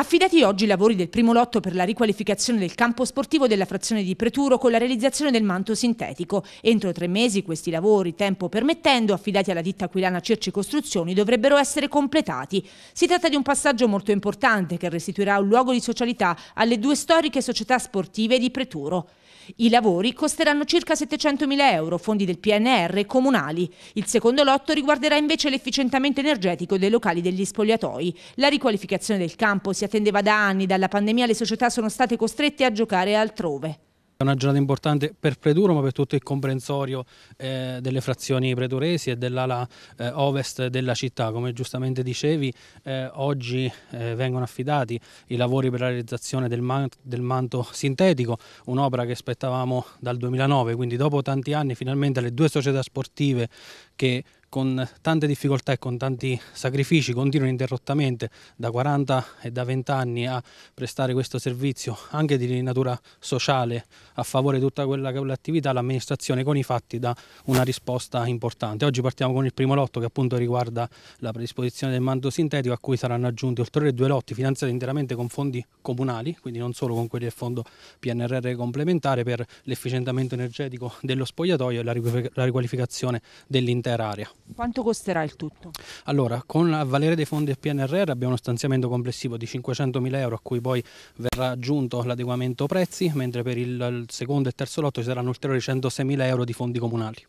Affidati oggi i lavori del primo lotto per la riqualificazione del campo sportivo della frazione di Preturo con la realizzazione del manto sintetico. Entro tre mesi questi lavori, tempo permettendo, affidati alla ditta aquilana Cerci Costruzioni, dovrebbero essere completati. Si tratta di un passaggio molto importante che restituirà un luogo di socialità alle due storiche società sportive di Preturo. I lavori costeranno circa 700.000 euro, fondi del PNR e comunali. Il secondo lotto riguarderà invece l'efficientamento energetico dei locali degli spogliatoi. La riqualificazione del campo si attendeva da anni dalla pandemia, le società sono state costrette a giocare altrove. È una giornata importante per Preduro ma per tutto il comprensorio eh, delle frazioni preduresi e dell'ala eh, ovest della città. Come giustamente dicevi, eh, oggi eh, vengono affidati i lavori per la realizzazione del, man del manto sintetico, un'opera che aspettavamo dal 2009, quindi dopo tanti anni finalmente le due società sportive che con tante difficoltà e con tanti sacrifici continuano interrottamente da 40 e da 20 anni a prestare questo servizio anche di natura sociale a favore di tutta quella che è l'attività, l'amministrazione con i fatti dà una risposta importante. Oggi partiamo con il primo lotto che appunto riguarda la predisposizione del manto sintetico a cui saranno aggiunti ulteriori due lotti finanziati interamente con fondi comunali, quindi non solo con quelli del fondo PNRR complementare per l'efficientamento energetico dello spogliatoio e la riqualificazione dell'intera area. Quanto costerà il tutto? Allora, con a valere dei fondi del PNRR abbiamo uno stanziamento complessivo di 500.000 euro a cui poi verrà aggiunto l'adeguamento prezzi, mentre per il secondo e terzo lotto ci saranno ulteriori 106.000 euro di fondi comunali.